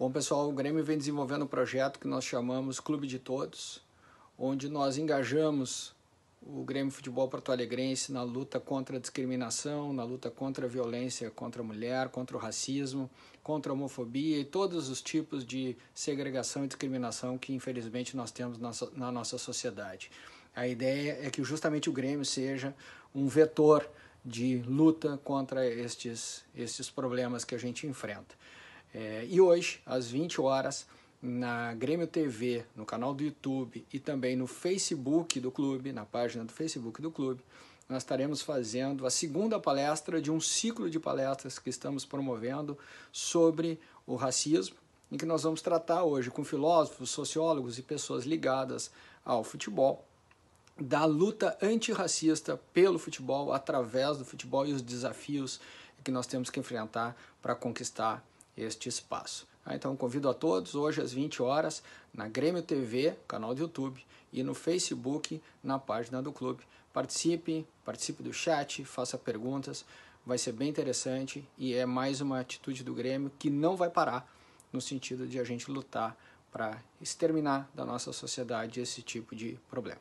Bom, pessoal, o Grêmio vem desenvolvendo um projeto que nós chamamos Clube de Todos, onde nós engajamos o Grêmio Futebol Porto Alegrense na luta contra a discriminação, na luta contra a violência contra a mulher, contra o racismo, contra a homofobia e todos os tipos de segregação e discriminação que infelizmente nós temos na nossa sociedade. A ideia é que justamente o Grêmio seja um vetor de luta contra estes, estes problemas que a gente enfrenta. É, e hoje, às 20 horas, na Grêmio TV, no canal do YouTube e também no Facebook do clube, na página do Facebook do clube, nós estaremos fazendo a segunda palestra de um ciclo de palestras que estamos promovendo sobre o racismo, em que nós vamos tratar hoje com filósofos, sociólogos e pessoas ligadas ao futebol da luta antirracista pelo futebol, através do futebol e os desafios que nós temos que enfrentar para conquistar este espaço. Ah, então convido a todos hoje às 20 horas na Grêmio TV, canal do YouTube, e no Facebook, na página do clube. Participe, participe do chat, faça perguntas, vai ser bem interessante e é mais uma atitude do Grêmio que não vai parar no sentido de a gente lutar para exterminar da nossa sociedade esse tipo de problema.